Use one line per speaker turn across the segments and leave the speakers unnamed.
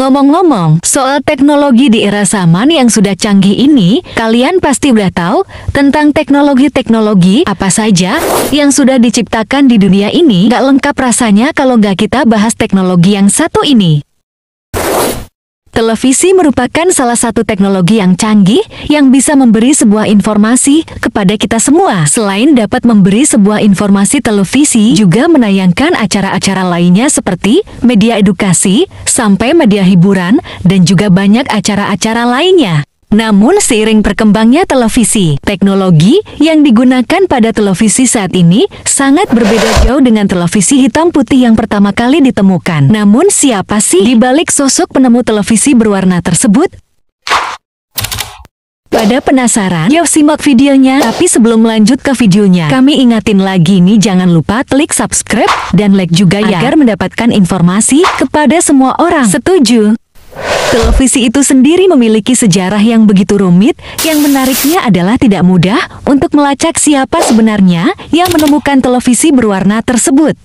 Ngomong-ngomong, soal teknologi di era zaman yang sudah canggih ini, kalian pasti udah tahu tentang teknologi-teknologi apa saja yang sudah diciptakan di dunia ini. Gak lengkap rasanya kalau nggak kita bahas teknologi yang satu ini. Televisi merupakan salah satu teknologi yang canggih yang bisa memberi sebuah informasi kepada kita semua. Selain dapat memberi sebuah informasi televisi, juga menayangkan acara-acara lainnya seperti media edukasi, sampai media hiburan, dan juga banyak acara-acara lainnya. Namun seiring berkembangnya televisi, teknologi yang digunakan pada televisi saat ini sangat berbeda jauh dengan televisi hitam putih yang pertama kali ditemukan. Namun siapa sih di balik sosok penemu televisi berwarna tersebut? Pada penasaran? Yuk simak videonya. Tapi sebelum lanjut ke videonya, kami ingatin lagi nih jangan lupa klik subscribe dan like juga ya agar mendapatkan informasi kepada semua orang. Setuju? Televisi itu sendiri memiliki sejarah yang begitu rumit, yang menariknya adalah tidak mudah untuk melacak siapa sebenarnya yang menemukan televisi berwarna tersebut.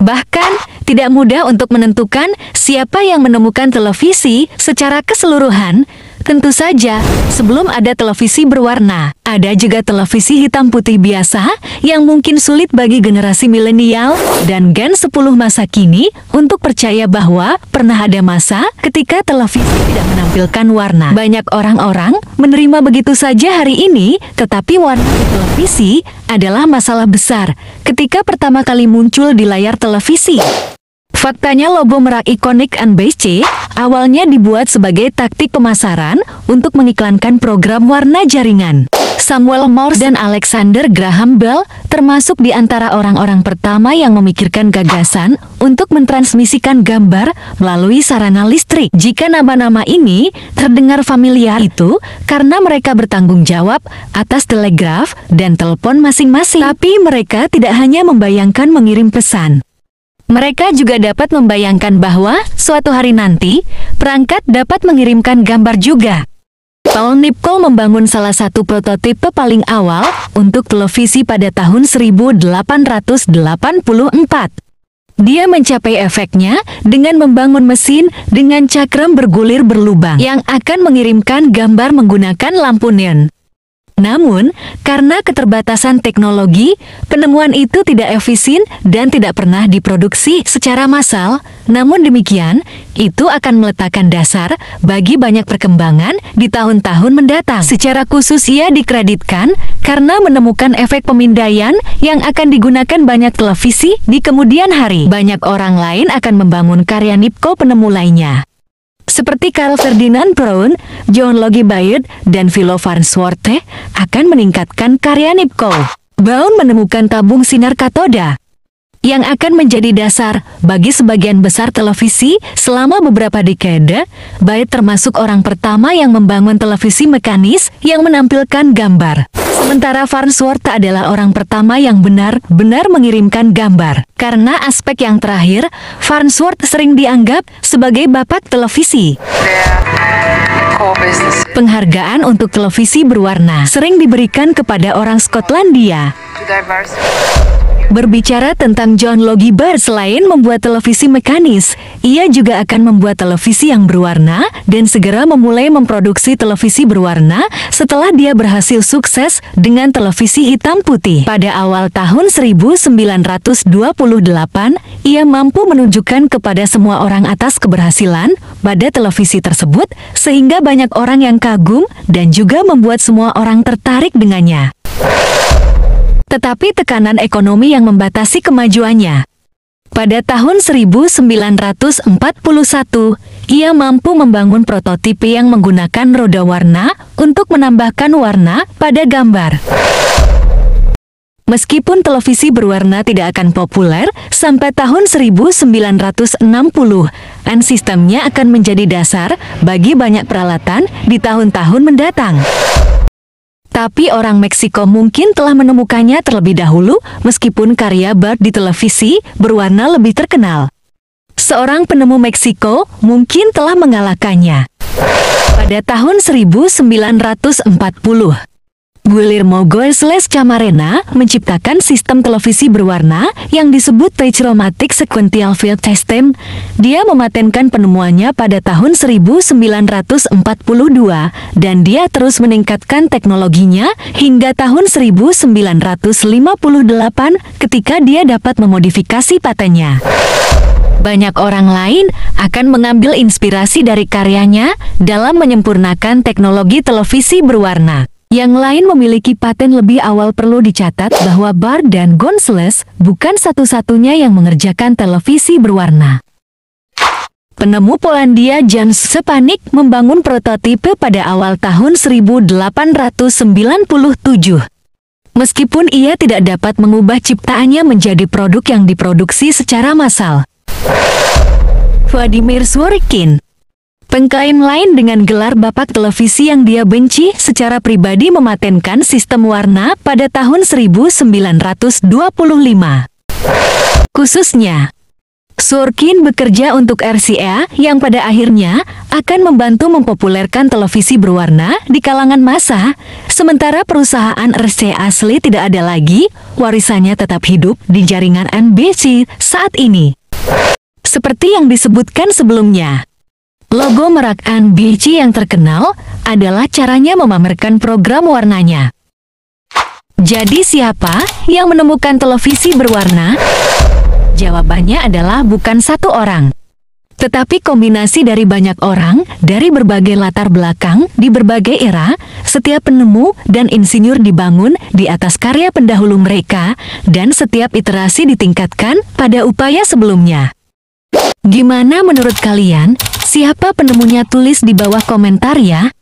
Bahkan, tidak mudah untuk menentukan siapa yang menemukan televisi secara keseluruhan, Tentu saja, sebelum ada televisi berwarna, ada juga televisi hitam putih biasa yang mungkin sulit bagi generasi milenial dan Gen 10 masa kini untuk percaya bahwa pernah ada masa ketika televisi tidak menampilkan warna. Banyak orang-orang menerima begitu saja hari ini, tetapi warna di televisi adalah masalah besar ketika pertama kali muncul di layar televisi. Faktanya logo merak ikonik NBC awalnya dibuat sebagai taktik pemasaran untuk mengiklankan program warna jaringan. Samuel Morse dan Alexander Graham Bell termasuk di antara orang-orang pertama yang memikirkan gagasan untuk mentransmisikan gambar melalui sarana listrik. Jika nama-nama ini terdengar familiar itu karena mereka bertanggung jawab atas telegraf dan telepon masing-masing. Tapi mereka tidak hanya membayangkan mengirim pesan. Mereka juga dapat membayangkan bahwa suatu hari nanti, perangkat dapat mengirimkan gambar juga. Paul Nipkow membangun salah satu prototipe paling awal untuk televisi pada tahun 1884. Dia mencapai efeknya dengan membangun mesin dengan cakram bergulir berlubang yang akan mengirimkan gambar menggunakan lampu neon. Namun, karena keterbatasan teknologi, penemuan itu tidak efisien dan tidak pernah diproduksi secara massal. Namun demikian, itu akan meletakkan dasar bagi banyak perkembangan di tahun-tahun mendatang. Secara khusus ia dikreditkan karena menemukan efek pemindaian yang akan digunakan banyak televisi di kemudian hari. Banyak orang lain akan membangun karya Nipko penemu lainnya seperti Karl Ferdinand Braun, John Logie Baird, dan Philo Farnsworth akan meningkatkan karya Nipkow. Braun menemukan tabung sinar katoda, yang akan menjadi dasar bagi sebagian besar televisi selama beberapa dekade, baik termasuk orang pertama yang membangun televisi mekanis yang menampilkan gambar. Sementara Farnsworth adalah orang pertama yang benar-benar mengirimkan gambar. Karena aspek yang terakhir, Farnsworth sering dianggap sebagai bapak televisi. Penghargaan untuk televisi berwarna sering diberikan kepada orang Skotlandia. Berbicara tentang John Logie Barr selain membuat televisi mekanis, ia juga akan membuat televisi yang berwarna dan segera memulai memproduksi televisi berwarna setelah dia berhasil sukses dengan televisi hitam putih. Pada awal tahun 1928, ia mampu menunjukkan kepada semua orang atas keberhasilan pada televisi tersebut sehingga banyak orang yang kagum dan juga membuat semua orang tertarik dengannya tetapi tekanan ekonomi yang membatasi kemajuannya. Pada tahun 1941, ia mampu membangun prototipe yang menggunakan roda warna untuk menambahkan warna pada gambar. Meskipun televisi berwarna tidak akan populer, sampai tahun 1960, dan sistemnya akan menjadi dasar bagi banyak peralatan di tahun-tahun mendatang. Tapi orang Meksiko mungkin telah menemukannya terlebih dahulu meskipun karya Bart di televisi berwarna lebih terkenal. Seorang penemu Meksiko mungkin telah mengalahkannya. Pada tahun 1940, Gulir Mogol Goesles Camarena menciptakan sistem televisi berwarna yang disebut Trichromatic Sequential Field System. Dia mematenkan penemuannya pada tahun 1942 dan dia terus meningkatkan teknologinya hingga tahun 1958 ketika dia dapat memodifikasi patennya banyak orang lain akan mengambil inspirasi dari karyanya dalam menyempurnakan teknologi televisi berwarna. Yang lain memiliki paten lebih awal perlu dicatat bahwa Bar dan Gonzales bukan satu-satunya yang mengerjakan televisi berwarna. Penemu Polandia Jan Sepanik membangun prototipe pada awal tahun 1897. Meskipun ia tidak dapat mengubah ciptaannya menjadi produk yang diproduksi secara massal. Vladimir Swarikin Pengkain lain dengan gelar Bapak Televisi yang dia benci secara pribadi mematenkan sistem warna pada tahun 1925. Khususnya, Sorkin bekerja untuk RCA yang pada akhirnya akan membantu mempopulerkan televisi berwarna di kalangan massa, sementara perusahaan RCA asli tidak ada lagi, warisannya tetap hidup di jaringan NBC saat ini. Seperti yang disebutkan sebelumnya, Logo merak NBC yang terkenal adalah caranya memamerkan program warnanya. Jadi siapa yang menemukan televisi berwarna? Jawabannya adalah bukan satu orang. Tetapi kombinasi dari banyak orang, dari berbagai latar belakang, di berbagai era, setiap penemu dan insinyur dibangun di atas karya pendahulu mereka, dan setiap iterasi ditingkatkan pada upaya sebelumnya. Gimana menurut kalian, Siapa penemunya tulis di bawah komentar ya.